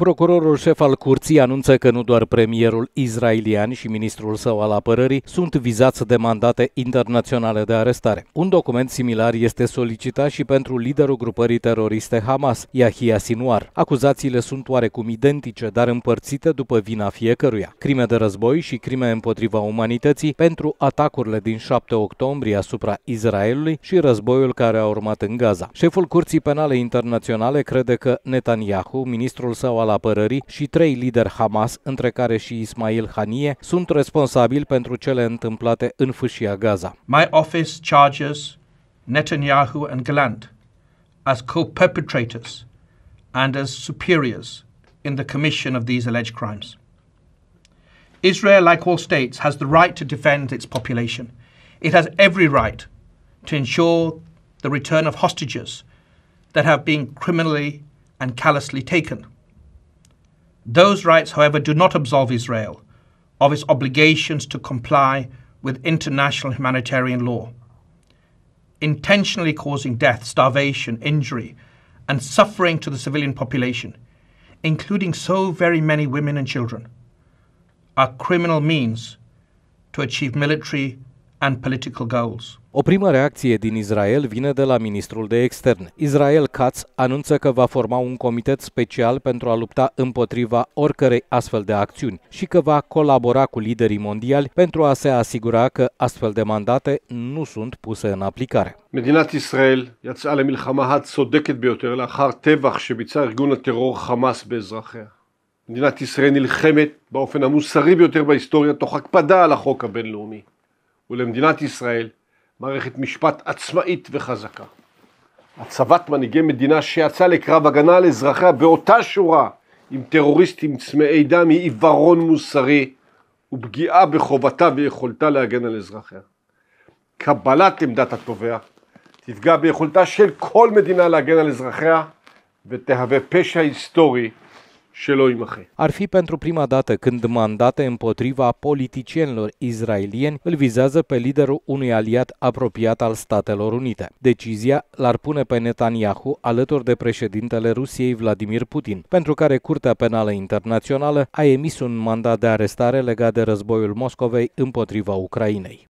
Procurorul șef al curții anunță că nu doar premierul israelian și ministrul său al apărării sunt vizați de mandate internaționale de arestare. Un document similar este solicitat și pentru liderul grupării teroriste Hamas, Yahya Sinwar. Acuzațiile sunt oarecum identice, dar împărțite după vina fiecăruia. Crime de război și crime împotriva umanității pentru atacurile din 7 octombrie asupra Israelului și războiul care a urmat în Gaza. Șeful Curții Penale Internaționale crede că Netanyahu, ministrul său al apărării și trei lideri Hamas, între care și Ismail Hanie, sunt responsabili pentru cele întâmplate în fâșia Gaza. My office charges Netanyahu and Gallant as co-perpetrators and as superiors in the commission of these alleged crimes. Israel, like all states, has the right to defend its population. It has every right to ensure the return of hostages that have been criminally and callously taken. Those rights, however, do not absolve Israel of its obligations to comply with international humanitarian law. Intentionally causing death, starvation, injury, and suffering to the civilian population, including so very many women and children, are criminal means to achieve military and political goals. O primă reacție din Israel vine de la ministrul de extern. Israel Katz anunță că va forma un comitet special pentru a lupta împotriva oricărei astfel de acțiuni și că va colabora cu liderii mondiali pentru a se asigura că astfel de mandate nu sunt puse în aplicare. Israel, la ישראל יצאה și הצודקת ביותר teror Hamas שביצע ארגון Israel חמאס chemet, ba ישראל נלחמת biotere ba istoria בהיסטוריה pada la hoca Ben lumii ולמדינת ישראל מערכת משפט עצמאית וחזקה. הצבת מנהיגי מדינה שיצא לקרב הגנה על אזרחיה באותה שורה עם טרוריסטים צמאי דם היא עיוורון מוסרי ופגיעה בחובתה ויכולתה להגן על אזרחיה. קבלת עמדת התובע תפגע ביכולתה של כל מדינה להגן על אזרחיה ותהווה פשע היסטורי Ar fi pentru prima dată când mandate împotriva politicienilor izraelieni îl vizează pe liderul unui aliat apropiat al Statelor Unite. Decizia l-ar pune pe Netanyahu alături de președintele Rusiei Vladimir Putin, pentru care Curtea Penală Internațională a emis un mandat de arestare legat de războiul Moscovei împotriva Ucrainei.